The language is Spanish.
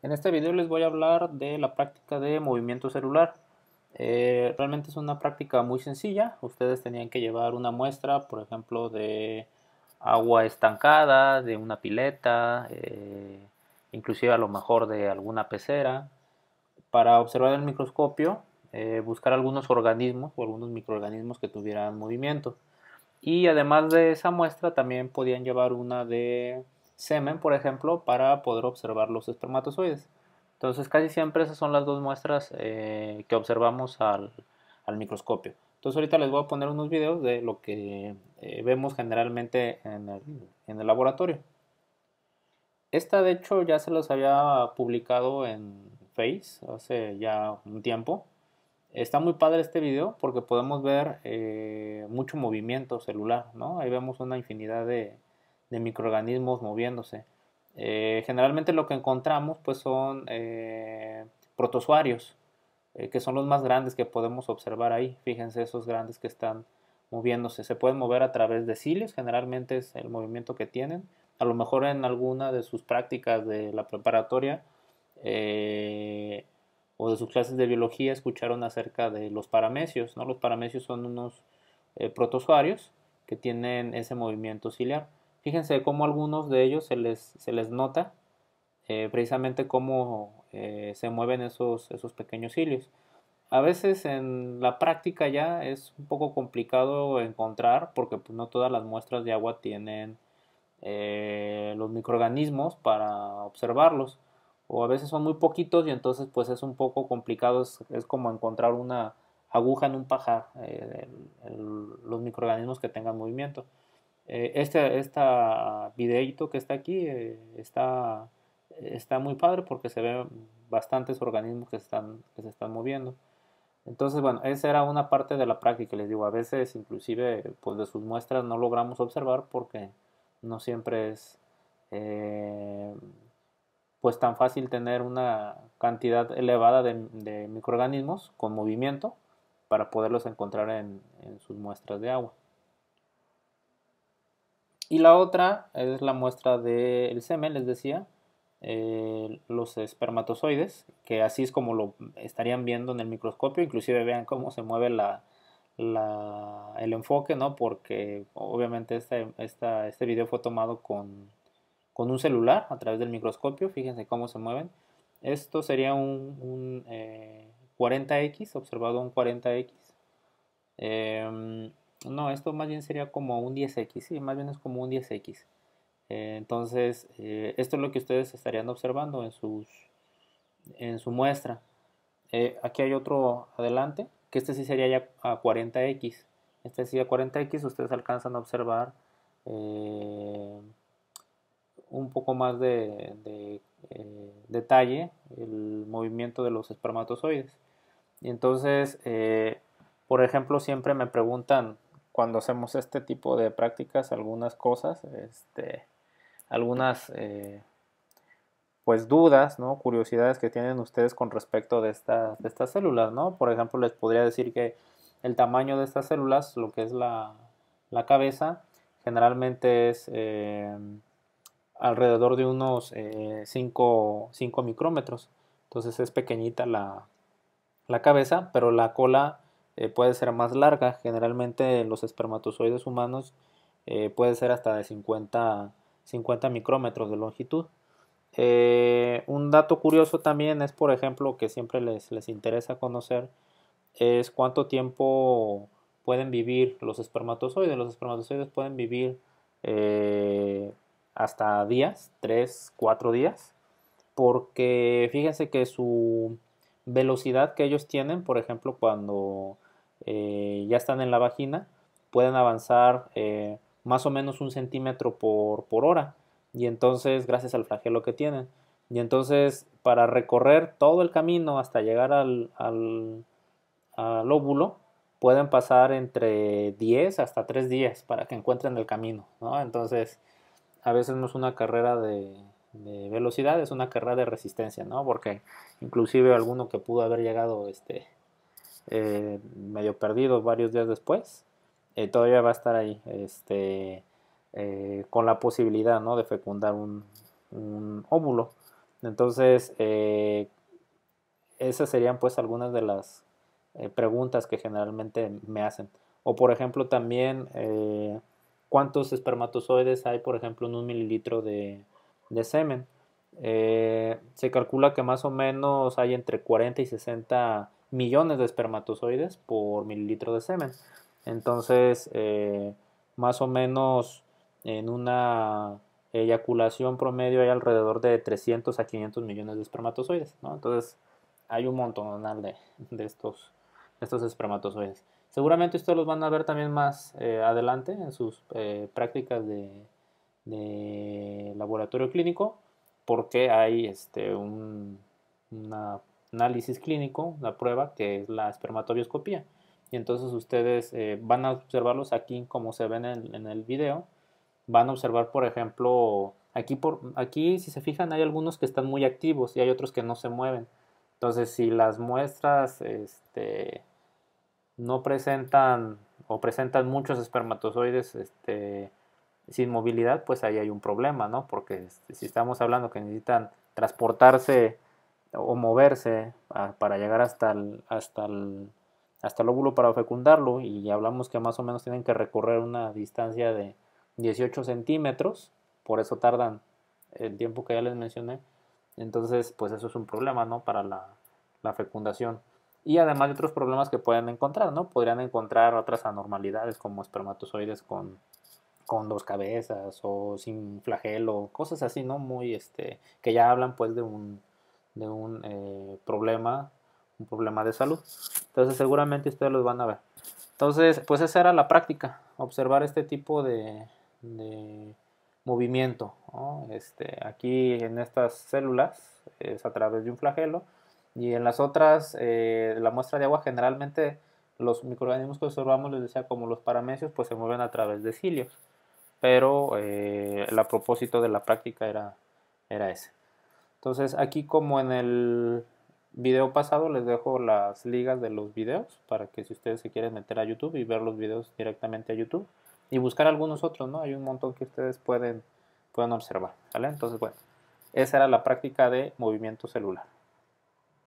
En este video les voy a hablar de la práctica de movimiento celular. Eh, realmente es una práctica muy sencilla. Ustedes tenían que llevar una muestra, por ejemplo, de agua estancada, de una pileta, eh, inclusive a lo mejor de alguna pecera, para observar el microscopio, eh, buscar algunos organismos o algunos microorganismos que tuvieran movimiento. Y además de esa muestra, también podían llevar una de semen, por ejemplo, para poder observar los espermatozoides. Entonces, casi siempre esas son las dos muestras eh, que observamos al, al, microscopio. Entonces, ahorita les voy a poner unos videos de lo que eh, vemos generalmente en el, en el, laboratorio. Esta, de hecho, ya se los había publicado en Face hace ya un tiempo. Está muy padre este video porque podemos ver eh, mucho movimiento celular, ¿no? Ahí vemos una infinidad de, de microorganismos moviéndose. Eh, generalmente lo que encontramos pues son eh, protozoarios, eh, que son los más grandes que podemos observar ahí. Fíjense esos grandes que están moviéndose. Se pueden mover a través de cilios, generalmente es el movimiento que tienen. A lo mejor en alguna de sus prácticas de la preparatoria o de sus clases de biología escucharon acerca de los paramecios. ¿no? Los paramecios son unos protozoarios que tienen ese movimiento ciliar. Fíjense cómo algunos de ellos se les, se les nota eh, precisamente cómo eh, se mueven esos, esos pequeños cilios. A veces en la práctica ya es un poco complicado encontrar porque pues, no todas las muestras de agua tienen eh, los microorganismos para observarlos o a veces son muy poquitos y entonces pues es un poco complicado, es, como encontrar una aguja en un pajar, los microorganismos que tengan movimiento. Eh, este, esta videito que está aquí eh, está, está muy padre porque se ven bastantes organismos que, están, que se están moviendo. Entonces, bueno, esa era una parte de la práctica, les digo, a veces inclusive pues de sus muestras no logramos observar porque no siempre es eh, pues tan fácil tener una cantidad elevada de, microorganismos con movimiento para poderlos encontrar en sus muestras de agua. Y la otra es la muestra del semen, les decía, eh, los espermatozoides, que así es como lo estarían viendo en el microscopio, inclusive vean cómo se mueve la, la, el enfoque, ¿no? Porque obviamente este, esta, este video fue tomado con, con, un celular a través del microscopio, fíjense cómo se mueven. Esto sería un, 40X, eh, observado un 40X. No, esto más bien sería como un 10X, sí, más bien es como un 10X. Eh, entonces, eh, esto es lo que ustedes estarían observando en, sus, en su muestra. Eh, aquí hay otro adelante, que este sí sería ya a 40X. Este sí a 40X, ustedes alcanzan a observar un poco más de, detalle el movimiento de los espermatozoides. Y entonces, por ejemplo, siempre me preguntan cuando hacemos este tipo de prácticas algunas cosas, este, algunas eh, pues dudas, ¿no? curiosidades que tienen ustedes con respecto de, estas células, Por ejemplo, les podría decir que el tamaño de estas células, lo que es la, cabeza, generalmente es eh, alrededor de unos 5 eh, micrómetros. Entonces es pequeñita la, la cabeza, pero la cola eh, puede ser más larga. Generalmente los espermatozoides humanos eh, puede ser hasta de 50, micrómetros de longitud. Eh, un dato curioso también es, por ejemplo, que siempre les, les interesa conocer, es cuánto tiempo pueden vivir los espermatozoides. Los espermatozoides pueden vivir hasta días, 3, 4 días, porque fíjense que su velocidad que ellos tienen, por ejemplo, cuando eh, ya están en la vagina, pueden avanzar eh, más o menos un centímetro por, por, hora. Y entonces, gracias al flagelo que tienen. Y entonces, para recorrer todo el camino hasta llegar al, al, óvulo, pueden pasar entre 10 hasta 3 días para que encuentren el camino. Entonces, a veces no es una carrera de, velocidad, es una carrera de resistencia, ¿no? Porque inclusive alguno que pudo haber llegado este, eh, medio perdido varios días después, eh, todavía va a estar ahí, este, eh, con la posibilidad, ¿no? De fecundar un, óvulo. Entonces, esas serían pues algunas de las preguntas que generalmente me hacen. O por ejemplo también, ¿cuántos espermatozoides hay, por ejemplo, en un mililitro de, de semen? se calcula que más o menos hay entre 40 y 60 millones de espermatozoides por mililitro de semen. Entonces, eh, más o menos en una eyaculación promedio hay alrededor de 300 a 500 millones de espermatozoides, Entonces, hay un montón de, estos, estos espermatozoides. Seguramente ustedes los van a ver también más eh, adelante en sus eh, prácticas de, de, laboratorio clínico, porque hay este, un, una análisis clínico, la prueba, que es la espermatobioscopía. Y entonces ustedes eh, van a observarlos aquí como se ven en, el video. Van a observar, por ejemplo, aquí, por, aquí si se fijan hay algunos que están muy activos y hay otros que no se mueven. Entonces si las muestras este, no presentan o presentan muchos espermatozoides este, sin movilidad, pues ahí hay un problema, ¿no? Porque este, si estamos hablando que necesitan transportarse o moverse ah, para llegar hasta el, hasta, el, hasta el óvulo para fecundarlo y hablamos que más o menos tienen que recorrer una distancia de 18 centímetros, por eso tardan el tiempo que ya les mencioné, entonces pues eso es un problema ¿no? para la, fecundación y además de otros problemas que pueden encontrar, ¿no? Podrían encontrar otras anormalidades como espermatozoides con, con dos cabezas o sin flagelo, cosas así, ¿no? Muy, este, que ya hablan pues de un, de un eh, problema, un problema de salud. Entonces seguramente ustedes los van a ver. Entonces, pues esa era la práctica, observar este tipo de, movimiento. Este, aquí en estas células es a través de un flagelo y en las otras, eh, la muestra de agua generalmente los microorganismos que observamos, les decía, como los paramecios, pues se mueven a través de cilios. Pero eh, el propósito de la práctica era, era ese. Entonces aquí como en el video pasado les dejo las ligas de los videos para que si ustedes se quieren meter a YouTube y ver los videos directamente a YouTube y buscar algunos otros, ¿no? Hay un montón que ustedes pueden, pueden observar, Entonces, bueno, esa era la práctica de movimiento celular.